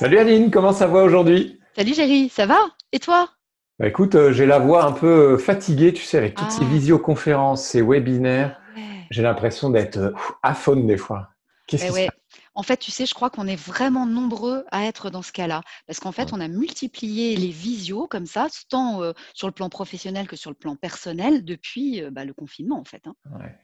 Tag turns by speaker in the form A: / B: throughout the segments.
A: Salut Aline, comment ça va aujourd'hui Salut Géry, ça va Et toi bah Écoute, euh, j'ai la voix un peu euh, fatiguée, tu sais, avec toutes ces ah. visioconférences, ces webinaires. Ah j'ai l'impression d'être euh, à faune des fois. Qu'est-ce eh que c'est En fait, tu sais, je crois qu'on est vraiment nombreux à être dans ce cas-là. Parce qu'en fait, on a multiplié les visios comme ça, tant sur le plan professionnel que sur le plan personnel, depuis bah, le confinement, en fait. Hein.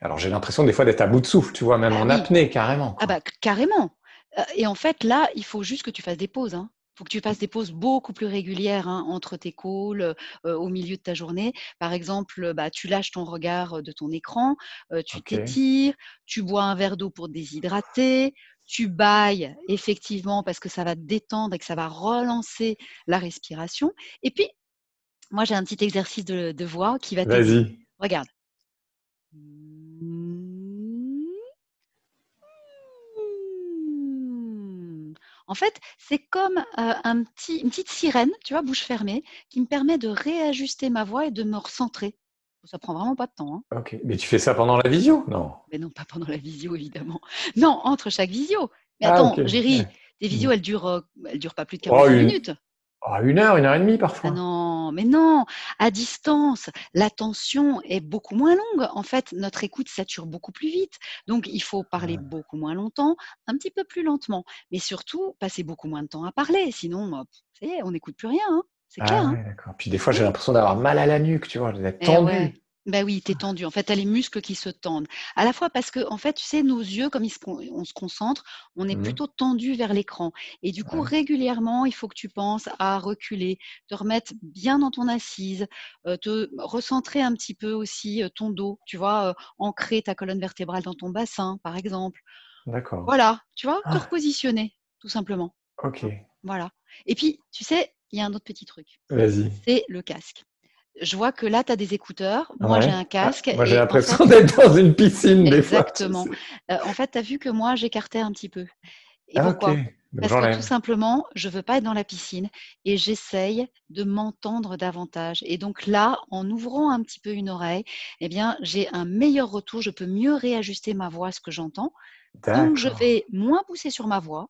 A: Alors, j'ai l'impression des fois d'être à bout de souffle, tu vois, même bah en apnée, carrément. Ah bah, carrément. Euh, et en fait, là, il faut juste que tu fasses des pauses. Hein faut que tu fasses des pauses beaucoup plus régulières hein, entre tes calls, euh, euh, au milieu de ta journée. Par exemple, bah, tu lâches ton regard de ton écran, tu t'étires, tu bois un verre d'eau pour déshydrater, tu bailles effectivement parce que ça va te détendre et que ça va relancer la respiration. Et puis, moi j'ai un petit exercice de, de voix qui va te. Vas-y. Regarde. En fait, c'est comme euh, un une petite sirène, tu vois, bouche fermée, qui me permet de réajuster ma voix et de me recentrer. Ça prend vraiment pas de temps. Hein. Ok, mais tu fais ça pendant la visio, non Mais non, pas pendant la visio, évidemment. Non, entre chaque visio.
B: Mais ah, attends, Géry,
A: tes visios, mm. elles durent, euh, elles durent pas plus de 40 minutes. Ah, une heure, une heure et demie parfois. Ah non, mais non, à distance, l'attention est beaucoup moins longue. En fait, notre écoute sature beaucoup plus vite. Donc, il faut parler beaucoup moins longtemps, un petit peu plus lentement. Mais surtout, passer beaucoup moins de temps à parler. Sinon, bah, ça on n'écoute plus rien. Hein. C'est ah clair. Hein. Puis des fois, j'ai l'impression d'avoir mal à la nuque, tu vois, d'être eh tendu. Ben oui, es tendu. En fait, tu as les muscles qui se tendent. À la fois parce que, en fait, tu sais, nos yeux, comme ils se, on se concentre, on est mmh plutôt tendu vers l'écran. Et du coup, régulièrement, il faut que tu penses à reculer, te remettre bien dans ton assise, euh, te recentrer un petit peu aussi euh, ton dos, tu vois, euh, ancrer ta colonne vertébrale dans ton bassin, par exemple. D'accord. Voilà, tu vois, te ah! repositionner, tout simplement. Ok. Voilà. Et puis, tu sais, il y a un autre petit truc. Vas-y. C'est le casque je vois que là, tu as des écouteurs, moi j'ai un casque. Ah, moi j'ai l'impression d'être dans une piscine exactement. des fois. Exactement. Euh, en fait, tu as vu que moi j'écartais un petit peu.
B: Et ah, pourquoi bah, Parce que tout
A: simplement, je ne veux pas être dans la piscine et j'essaye de m'entendre davantage. Et donc là, en ouvrant un petit peu une oreille, eh bien, j'ai un meilleur retour, je peux mieux réajuster ma voix à ce que j'entends. Donc je vais moins pousser sur ma voix,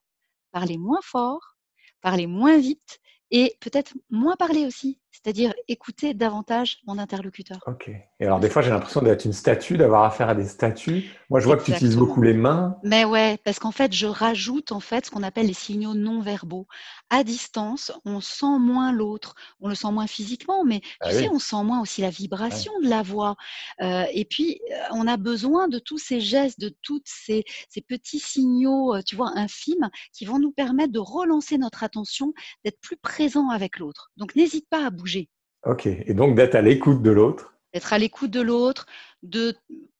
A: parler moins fort, parler moins vite et peut-être moins parler aussi c'est-à-dire écouter davantage mon interlocuteur. Ok. Et alors des fois j'ai l'impression d'être une statue, d'avoir affaire à des statues. Moi je vois que tu utilises beaucoup les mains. Mais ouais, parce qu'en fait je rajoute en fait ce qu'on appelle les signaux non verbaux. À distance, on sent moins l'autre, on le sent moins physiquement, mais ah tu sais on sent moins aussi la vibration de la voix. Euh, et puis euh, on a besoin de tous ces gestes, de tous ces, ces petits signaux, euh, tu vois, infimes, qui vont nous permettre de relancer notre attention, d'être plus présent avec l'autre. Donc n'hésite pas à bouger Ok, et donc d'être à l'écoute de l'autre. D'être à l'écoute de l'autre, de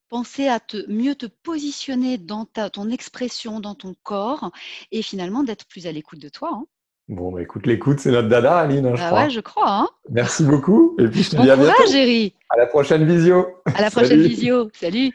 A: penser à te, mieux te positionner dans ta, ton expression, dans ton corps, et finalement d'être plus à l'écoute de toi. Hein. Bon, bah, écoute, l'écoute, c'est notre dada, Aline, hein, je bah crois. Ouais, je crois. Hein. Merci beaucoup. Et puis, je te dis à bientôt. Géry. À la prochaine visio. À la prochaine visio. Salut.